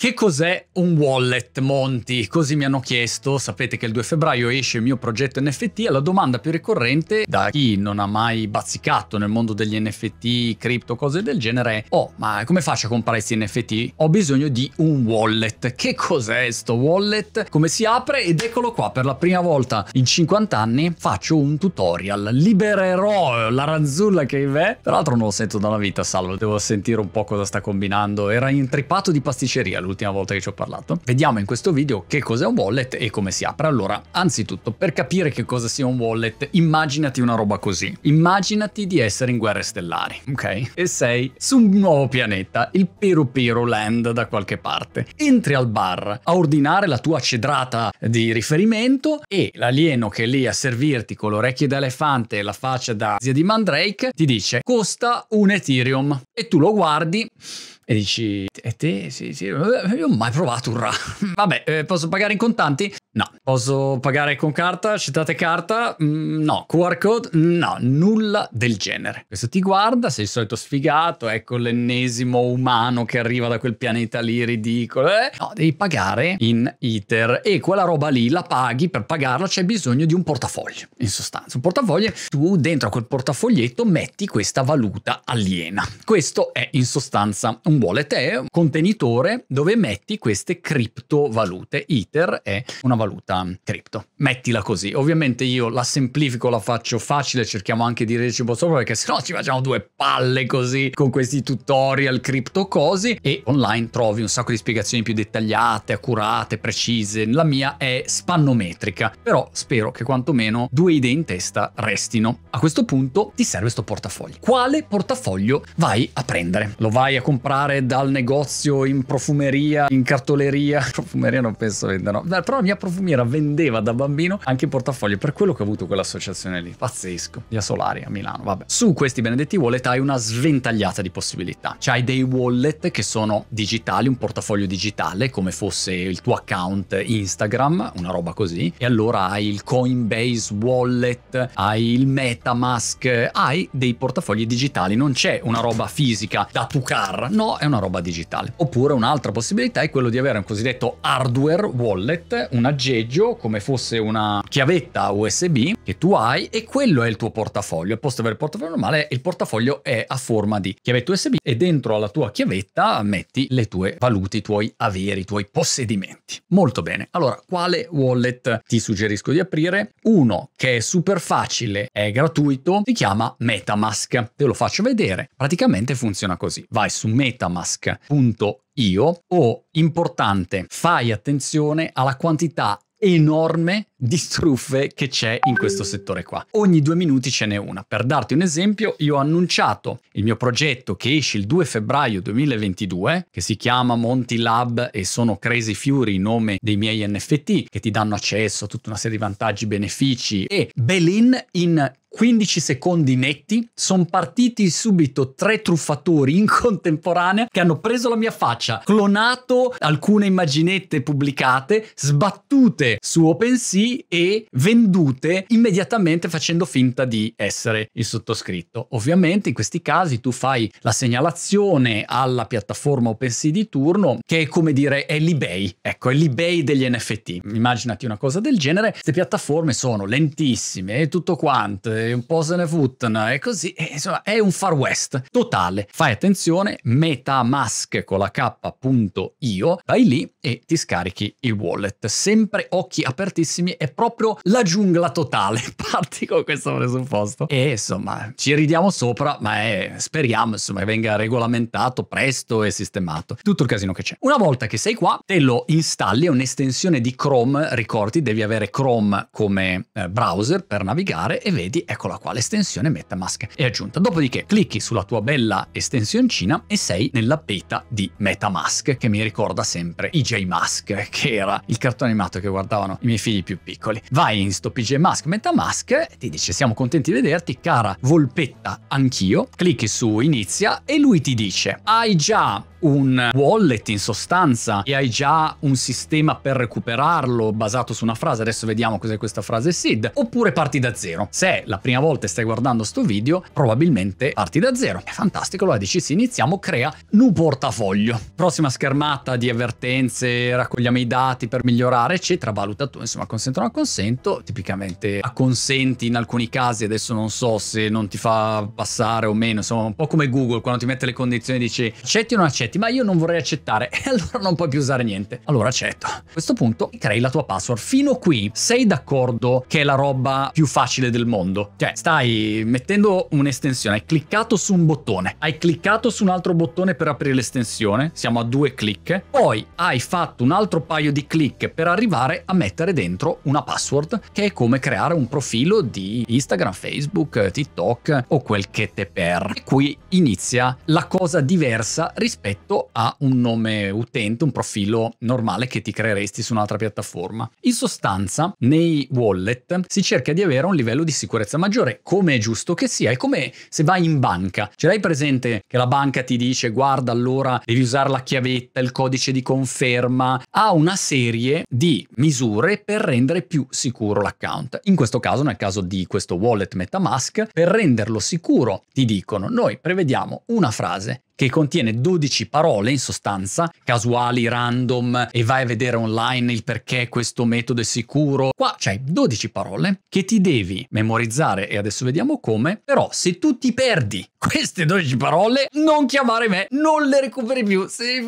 Che cos'è un wallet, Monti? Così mi hanno chiesto, sapete che il 2 febbraio esce il mio progetto NFT, e la domanda più ricorrente da chi non ha mai bazzicato nel mondo degli NFT, cripto, cose del genere, è oh, ma come faccio a comprare questi NFT? Ho bisogno di un wallet. Che cos'è sto wallet? Come si apre? Ed eccolo qua, per la prima volta in 50 anni faccio un tutorial. Libererò la ranzulla che è. Tra l'altro non lo sento dalla vita, Salvo, devo sentire un po' cosa sta combinando. Era intrippato di pasticceria lui l'ultima volta che ci ho parlato. Vediamo in questo video che cos'è un wallet e come si apre. Allora, anzitutto, per capire che cosa sia un wallet, immaginati una roba così. Immaginati di essere in guerre stellari, ok? E sei su un nuovo pianeta, il Peru Peru Land da qualche parte. Entri al bar a ordinare la tua cedrata di riferimento e l'alieno che è lì a servirti con le orecchie da elefante e la faccia da zia di Mandrake ti dice costa un Ethereum e tu lo guardi e dici, e te? Sì, sì, io ho mai provato un RA. Vabbè, eh, posso pagare in contanti? No. Posso pagare con carta? Citate carta? Mm, no. QR code? No, nulla del genere. Questo ti guarda, sei il solito sfigato, ecco l'ennesimo umano che arriva da quel pianeta lì ridicolo. Eh? No, devi pagare in ITER e quella roba lì la paghi, per pagarla c'è bisogno di un portafoglio, in sostanza. Un portafoglio, tu dentro a quel portafoglietto metti questa valuta aliena. Questo è in sostanza un vuole te, un contenitore dove metti queste criptovalute. Ether è una valuta cripto. Mettila così. Ovviamente io la semplifico, la faccio facile, cerchiamo anche di dirci un po' sopra perché sennò ci facciamo due palle così con questi tutorial cripto cosi e online trovi un sacco di spiegazioni più dettagliate, accurate, precise. La mia è spannometrica, però spero che quantomeno due idee in testa restino. A questo punto ti serve questo portafoglio. Quale portafoglio vai a prendere? Lo vai a comprare andare dal negozio in profumeria, in cartoleria. Profumeria non penso vendano. Beh, però la mia profumiera vendeva da bambino anche i portafogli, per quello che ho avuto quell'associazione lì. Pazzesco. Via Solari a Milano, vabbè. Su questi benedetti wallet hai una sventagliata di possibilità. C'hai cioè, dei wallet che sono digitali, un portafoglio digitale, come fosse il tuo account Instagram, una roba così. E allora hai il Coinbase Wallet, hai il Metamask, hai dei portafogli digitali. Non c'è una roba fisica da tucar, no, è una roba digitale. Oppure un'altra possibilità è quello di avere un cosiddetto hardware wallet, un aggeggio come fosse una chiavetta USB che tu hai e quello è il tuo portafoglio. Al posto di avere il portafoglio normale, il portafoglio è a forma di chiavetta USB e dentro alla tua chiavetta metti le tue valute, i tuoi averi, i tuoi possedimenti. Molto bene. Allora, quale wallet ti suggerisco di aprire? Uno che è super facile, è gratuito, si chiama MetaMask. Te lo faccio vedere. Praticamente funziona così. Vai su Meta metamask.io o importante, fai attenzione alla quantità enorme di truffe che c'è in questo settore qua. Ogni due minuti ce n'è una. Per darti un esempio, io ho annunciato il mio progetto che esce il 2 febbraio 2022, che si chiama Monty Lab e sono Crazy Fury, nome dei miei NFT, che ti danno accesso a tutta una serie di vantaggi, benefici e Belin in 15 secondi netti, sono partiti subito tre truffatori in contemporanea che hanno preso la mia faccia, clonato alcune immaginette pubblicate, sbattute su OpenSea e vendute immediatamente facendo finta di essere il sottoscritto. Ovviamente in questi casi tu fai la segnalazione alla piattaforma OpenSea di turno che è come dire è l'eBay, ecco è l'eBay degli NFT. Immaginati una cosa del genere, queste piattaforme sono lentissime e tutto quanto, e un po' se ne futtono e così, e insomma è un far west totale. Fai attenzione, metamask con la k.io, vai lì e ti scarichi il wallet. Sempre occhi apertissimi è proprio la giungla totale. Parti con questo presupposto. E insomma, ci ridiamo sopra, ma è, speriamo insomma, che venga regolamentato presto e sistemato. Tutto il casino che c'è. Una volta che sei qua, te lo installi, è un'estensione di Chrome, ricordi, devi avere Chrome come eh, browser per navigare e vedi, eccola qua, l'estensione MetaMask è aggiunta. Dopodiché clicchi sulla tua bella estensioncina e sei nella beta di MetaMask, che mi ricorda sempre i J-Mask, che era il cartone animato che guardavano i miei figli più piccoli piccoli. Vai in sto PG Mask MetaMask e ti dice siamo contenti di vederti, cara volpetta anch'io, clicchi su inizia e lui ti dice hai già un wallet in sostanza e hai già un sistema per recuperarlo basato su una frase, adesso vediamo cos'è questa frase SID, oppure parti da zero. Se la prima volta stai guardando sto video, probabilmente parti da zero. È fantastico, lo dici sì, iniziamo, crea un portafoglio. Prossima schermata di avvertenze, raccogliamo i dati per migliorare, eccetera, valuta tu, insomma, consento o non consento, tipicamente acconsenti in alcuni casi, adesso non so se non ti fa passare o meno, insomma, un po' come Google quando ti mette le condizioni dici accetti o non accetti effetti, ma io non vorrei accettare e allora non puoi più usare niente. Allora accetto. A questo punto crei la tua password. Fino qui sei d'accordo che è la roba più facile del mondo? Cioè, stai mettendo un'estensione, hai cliccato su un bottone, hai cliccato su un altro bottone per aprire l'estensione, siamo a due clic, poi hai fatto un altro paio di clic per arrivare a mettere dentro una password che è come creare un profilo di Instagram, Facebook, TikTok o quel che te per. E qui inizia la cosa diversa rispetto rispetto a un nome utente, un profilo normale che ti creeresti su un'altra piattaforma. In sostanza, nei wallet si cerca di avere un livello di sicurezza maggiore, come è giusto che sia, è come se vai in banca. Ce l'hai presente che la banca ti dice guarda allora devi usare la chiavetta, il codice di conferma, ha una serie di misure per rendere più sicuro l'account. In questo caso, nel caso di questo wallet MetaMask, per renderlo sicuro ti dicono noi prevediamo una frase che contiene 12 parole in sostanza, casuali, random, e vai a vedere online il perché questo metodo è sicuro. Qua c'hai 12 parole che ti devi memorizzare e adesso vediamo come, però se tu ti perdi queste 12 parole, non chiamare me, non le recuperi più, se,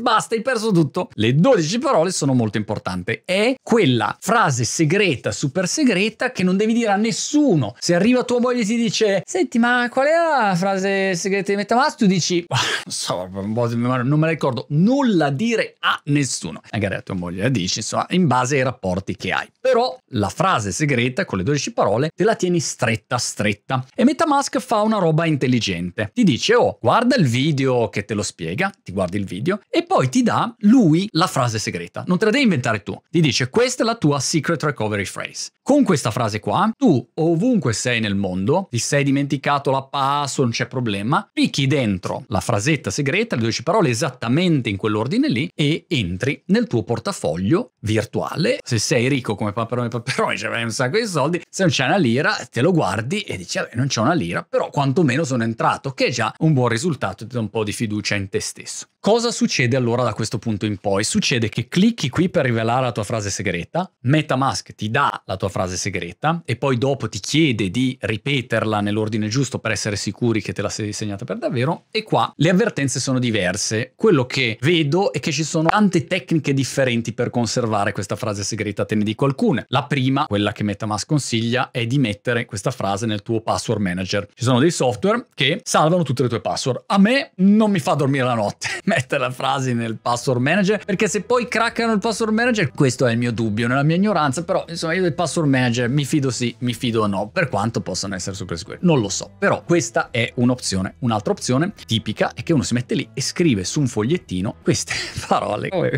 basta, hai perso tutto. Le 12 parole sono molto importanti, è quella frase segreta, super segreta, che non devi dire a nessuno. Se arriva tua moglie e ti dice, senti ma qual è la frase segreta di Metamask? Tu dici, non so, non me la ricordo, nulla dire a nessuno. Magari a tua moglie la eh, dici, insomma, in base ai rapporti che hai. Però la frase segreta con le 12 parole te la tieni stretta, stretta. E Metamask fa una roba intelligente. Ti dice, oh, guarda il video che te lo spiega, ti guardi il video, e poi ti dà lui la frase segreta. Non te la devi inventare tu. Ti dice, questa è la tua secret recovery phrase. Con questa frase qua, tu ovunque sei nel mondo, ti sei dimenticato la password, non c'è problema, picchi dentro la frasetta segreta, le 12 parole esattamente in quell'ordine lì e entri nel tuo portafoglio virtuale. Se sei ricco come Paperone Paperone, ci cioè, avrai un sacco di soldi, se non c'è una lira te lo guardi e dici vabbè non c'è una lira, però quantomeno sono entrato, che è già un buon risultato e ti dà un po' di fiducia in te stesso. Cosa succede allora da questo punto in poi? Succede che clicchi qui per rivelare la tua frase segreta, Metamask ti dà la tua frase segreta e poi dopo ti chiede di ripeterla nell'ordine giusto per essere sicuri che te la sei disegnata per davvero e qua le avvertenze sono diverse. Quello che vedo è che ci sono tante tecniche differenti per conservare questa frase segreta, te ne dico alcune. La prima, quella che Metamask consiglia, è di mettere questa frase nel tuo password manager. Ci sono dei software che salvano tutte le tue password. A me non mi fa dormire la notte mette la frase nel password manager, perché se poi craccano il password manager, questo è il mio dubbio, nella mia ignoranza, però insomma io del password manager mi fido sì, mi fido no, per quanto possano essere SQL, non lo so, però questa è un'opzione. Un'altra opzione tipica è che uno si mette lì e scrive su un fogliettino queste parole, come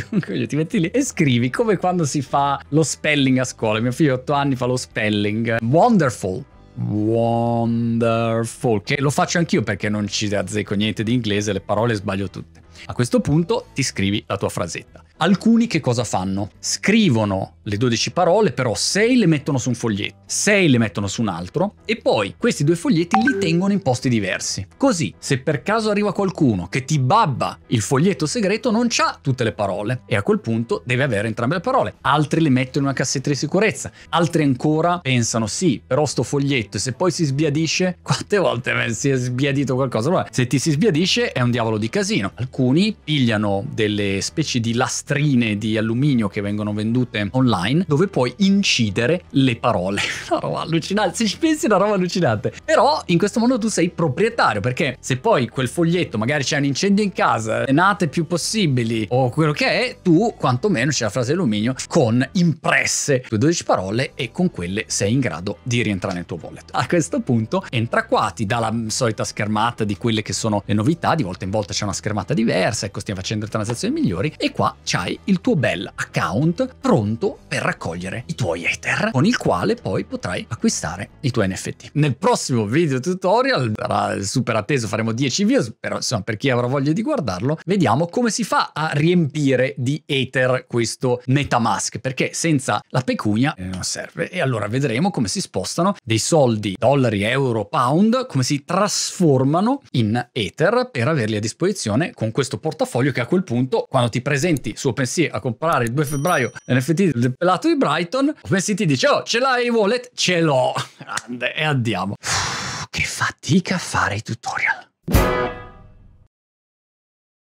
ti metti lì e scrivi come quando si fa lo spelling a scuola, mio figlio di 8 anni fa lo spelling, wonderful, Wonderful, che lo faccio anch'io perché non ci azzecco niente di inglese, le parole sbaglio tutte. A questo punto ti scrivi la tua frasetta. Alcuni che cosa fanno? Scrivono le 12 parole, però 6 le mettono su un foglietto, 6 le mettono su un altro e poi questi due foglietti li tengono in posti diversi. Così, se per caso arriva qualcuno che ti babba il foglietto segreto, non c'ha tutte le parole e a quel punto deve avere entrambe le parole. Altri le mettono in una cassetta di sicurezza, altri ancora pensano sì, però sto foglietto e se poi si sbiadisce, quante volte si è sbiadito qualcosa? Allora, se ti si sbiadisce è un diavolo di casino. Alcuni camioni, pigliano delle specie di lastrine di alluminio che vengono vendute online, dove puoi incidere le parole. Una roba allucinante, se ci pensi è una roba allucinante. Però in questo modo tu sei proprietario, perché se poi quel foglietto, magari c'è un incendio in casa, nate più possibili o quello che è, tu quantomeno c'è la frase alluminio con impresse tue 12 parole e con quelle sei in grado di rientrare nel tuo wallet. A questo punto entra qua, ti dà la solita schermata di quelle che sono le novità, di volta in volta c'è una schermata diversa diversa, ecco stiamo facendo transazioni migliori e qua c'hai il tuo bel account pronto per raccogliere i tuoi Ether con il quale poi potrai acquistare i tuoi NFT. Nel prossimo video tutorial, sarà super atteso, faremo 10 video, però insomma per chi avrà voglia di guardarlo, vediamo come si fa a riempire di Ether questo Metamask, perché senza la pecunia eh, non serve e allora vedremo come si spostano dei soldi, dollari, euro, pound, come si trasformano in Ether per averli a disposizione con questo questo portafoglio che a quel punto, quando ti presenti su OpenSea a comprare il 2 febbraio NFT del pelato di Brighton, OpenSea ti dice, oh, ce l'hai i wallet? Ce l'ho! Grande, e andiamo. Uff, che fatica a fare i tutorial.